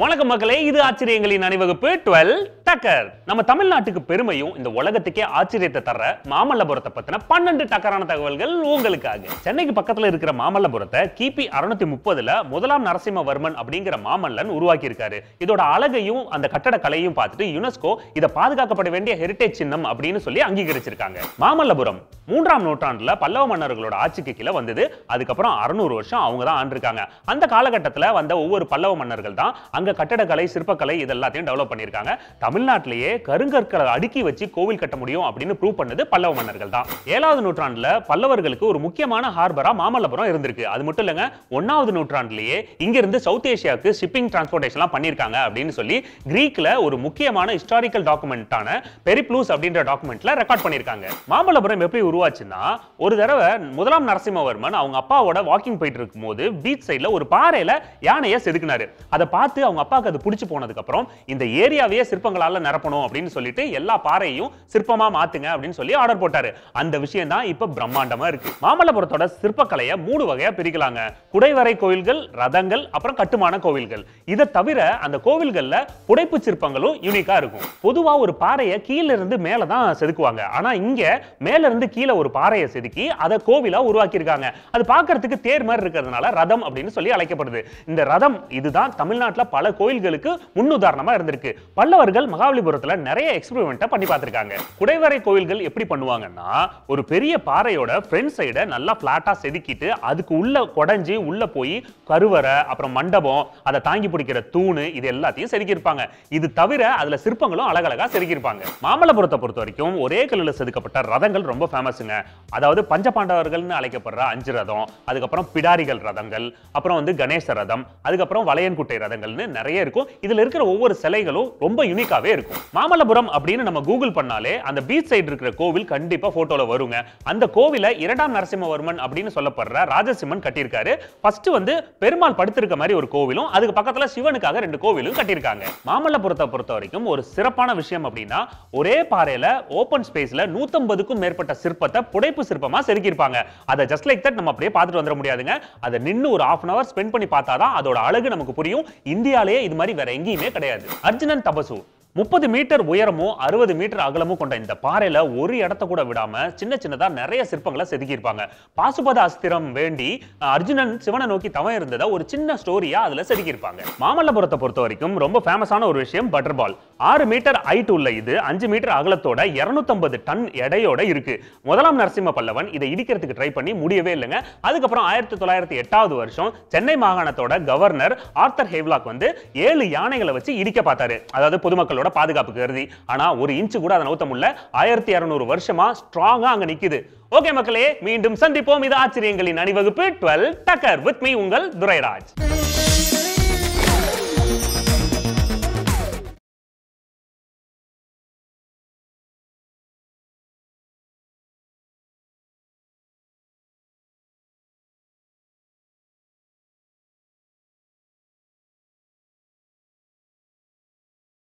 வணக்கம் மக்களே இது ஆச்சரியங்களின் அணிவகுப்பு டுவெல் டக்கர் நம்ம தமிழ்நாட்டுக்கு பெருமையும் இந்த உலகத்துக்கே ஆச்சரியத்தை தர மாமல்லபுரத்தை பத்தின பன்னெண்டு டக்கரான தகவல்கள் உங்களுக்காக சென்னைக்கு பக்கத்துல இருக்கிற மாமல்லபுரத்தை கிபி அறுநூத்தி முப்பதுல முதலாம் நரசிம்மவர்மன் அப்படிங்கிற மாமல்லன் உருவாக்கி இருக்காரு இதோட அழகையும் அந்த கட்டட கலையும் பார்த்துட்டு யுனெஸ்கோ இதை பாதுகாக்கப்பட வேண்டிய ஹெரிடேஜ் சின்னம் அப்படின்னு சொல்லி அங்கீகரிச்சிருக்காங்க மாமல்லபுரம் மூன்றாம் நூற்றாண்டுல பல்லவ மன்னர்களோட ஆட்சிக்கு கீழே வந்தது அதுக்கப்புறம் அறுநூறு வருஷம் அவங்க தான் ஆண்டிருக்காங்க அந்த காலகட்டத்தில் வந்த ஒவ்வொரு பல்லவ மன்னர்கள் தான் அங்க அங்க கட்டடக்கலை சிற்பக்கலை இது எல்லாத்தையும் டெவலப் பண்ணியிருக்காங்க தமிழ்நாட்டிலேயே கருங்கற்களை அடுக்கி வச்சு கோவில் கட்ட முடியும் அப்படின்னு ப்ரூவ் பண்ணது பல்லவ மன்னர்கள் தான் ஏழாவது நூற்றாண்டுல பல்லவர்களுக்கு ஒரு முக்கியமான ஹார்பரா மாமல்லபுரம் இருந்திருக்கு அது மட்டும் இல்லைங்க ஒன்னாவது நூற்றாண்டுலேயே இங்கிருந்து சவுத் ஏஷியாவுக்கு ஷிப்பிங் டிரான்ஸ்போர்டேஷன்லாம் பண்ணியிருக்காங்க அப்படின்னு சொல்லி கிரீக்ல ஒரு முக்கியமான ஹிஸ்டாரிக்கல் டாக்குமெண்ட்டான பெரிப்ளூஸ் அப்படின்ற டாக்குமெண்ட்ல ரெக்கார்ட் பண்ணியிருக்காங்க மாமல்லபுரம் எப்படி உருவாச்சுன்னா ஒரு தடவை முதலாம் நரசிம்மவர்மன் அவங்க அப்பாவோட வாக்கிங் போயிட்டு இருக்கும் போது பீச் சைடில் ஒரு பாறையில யானையை செதுக்கினாரு அதை பார்த்து அவங்க அவங்க அப்பாவுக்கு அது பிடிச்சி அப்புறம் இந்த ஏரியாவையே சிற்பங்களால நிரப்பணும் அப்படின்னு சொல்லிட்டு எல்லா பாறையையும் சிற்பமா மாத்துங்க அப்படின்னு சொல்லி ஆர்டர் போட்டாரு அந்த விஷயம் தான் இப்போ பிரம்மாண்டமா இருக்கு மாமல்லபுரத்தோட சிற்பக்கலையை மூணு வகையா பிரிக்கலாங்க குடைவரை கோயில்கள் ரதங்கள் அப்புறம் கட்டுமான கோவில்கள் இதை தவிர அந்த கோவில்கள்ல புடைப்பு சிற்பங்களும் யூனிக்கா இருக்கும் பொதுவா ஒரு பாறையை கீழ இருந்து மேலதான் செதுக்குவாங்க ஆனா இங்க மேல இருந்து கீழே ஒரு பாறையை செதுக்கி அதை கோவிலா உருவாக்கியிருக்காங்க அது பார்க்கறதுக்கு தேர் மாதிரி இருக்கிறதுனால ரதம் அப்படின்னு சொல்லி அழைக்கப்படுது இந்த ரதம் இதுதான் தமிழ்நாட்டில் பல பல கோயில்களுக்கு முன்னுதாரணமா இருந்திருக்கு பல்லவர்கள் மகாபலிபுரத்துல நிறைய எக்ஸ்பெரிமெண்ட்டை பண்ணி பார்த்திருக்காங்க குடைவரை கோயில்கள் எப்படி பண்ணுவாங்கன்னா ஒரு பெரிய பாறையோட ஃப்ரண்ட் சைடை நல்லா ஃபிளாட்டா செதுக்கிட்டு அதுக்கு உள்ள குடஞ்சி உள்ள போய் கருவறை அப்புறம் மண்டபம் அதை தாங்கி பிடிக்கிற தூணு இது எல்லாத்தையும் செதுக்கியிருப்பாங்க இது தவிர அதுல சிற்பங்களும் அழகழகா செதுக்கியிருப்பாங்க மாமல்லபுரத்தை பொறுத்த வரைக்கும் ஒரே கல்லில் செதுக்கப்பட்ட ரதங்கள் ரொம்ப ஃபேமஸுங்க அதாவது பஞ்ச பாண்டவர்கள்னு அழைக்கப்படுற அஞ்சு ரதம் அதுக்கப்புறம் பிடாரிகள் ரதங்கள் அப்புறம் வந்து கணேச ரதம் அதுக்கப்புறம் வளையன்குட்டை ரதங்கள்னு நிறைய இருக்கும் இதுல இருக்கிற ஒவ்வொரு சிலைகளும் ரொம்ப யூனிக்காவே இருக்கும் மாமல்லபுரம் அப்படின்னு நம்ம கூகுள் பண்ணாலே அந்த பீச் சைடு இருக்கிற கோவில் கண்டிப்பா போட்டோல வருங்க அந்த கோவில இரண்டாம் நரசிம்மவர்மன் அப்படின்னு சொல்லப்படுற ராஜசிம்மன் கட்டியிருக்காரு ஃபர்ஸ்ட் வந்து பெருமாள் படுத்திருக்க மாதிரி ஒரு கோவிலும் அதுக்கு பக்கத்துல சிவனுக்காக ரெண்டு கோவிலும் கட்டியிருக்காங்க மாமல்லபுரத்தை பொறுத்த வரைக்கும் ஒரு சிறப்பான விஷயம் அப்படின்னா ஒரே பாறையில ஓபன் ஸ்பேஸ்ல நூத்தம்பதுக்கும் மேற்பட்ட சிற்பத்தை புடைப்பு சிற்பமா செதுக்கியிருப்பாங்க அதை ஜஸ்ட் லைக் தட் நம்ம அப்படியே பார்த்துட்டு வந்துட முடியாதுங்க அதை நின்று ஒரு ஹாஃப் அன் அவர் ஸ்பெண்ட் பண்ணி பார்த்தாதான் அதோட அழகு நமக்கு புரியும் இந்தியாவில் இந்தியாலேயே இது மாதிரி வேற எங்கேயுமே கிடையாது அர்ஜுனன் தபசு முப்பது மீட்டர் உயரமும் அறுபது மீட்டர் அகலமும் கொண்ட இந்த பாறையில ஒரு இடத்த கூட விடாம சின்ன சின்னதா நிறைய சிற்பங்களை செதுக்கியிருப்பாங்க பாசுபத அஸ்திரம் வேண்டி அர்ஜுனன் சிவனை நோக்கி தவம் இருந்ததை ஒரு சின்ன ஸ்டோரியா அதுல செதுக்கியிருப்பாங்க மாமல்லபுரத்தை பொறுத்த வரைக்கும் ரொம்ப ஃபேமஸான ஒரு விஷயம் பட்டர்பால் ஆறு மீட்டர் ஹைட் உள்ள இது அஞ்சு மீட்டர் அகலத்தோட இரநூத்தம்பது டன் எடையோட இருக்கு முதலாம் நரசிம்ம பல்லவன் இதை இடிக்கிறதுக்கு ட்ரை பண்ணி முடியவே இல்லைங்க அதுக்கப்புறம் ஆயிரத்தி தொள்ளாயிரத்தி எட்டாவது வருஷம் சென்னை மாகாணத்தோட கவர்னர் ஆர்த்தர் ஹேவ்லாக் வந்து ஏழு யானைகளை வச்சு இடிக்க பார்த்தாரு அதாவது பொதுமக்களோட பாதுகாப்பு கருதி ஆனா ஒரு இன்ச்சு கூட அதை நவுத்த முடியல ஆயிரத்தி இரநூறு வருஷமா ஸ்ட்ராங்கா அங்க நிக்குது ஓகே மக்களே மீண்டும் சந்திப்போம் இது ஆச்சரியங்களின் அணிவகுப்பு டுவெல் டக்கர் வித் மீ உங்கள் துரைராஜ்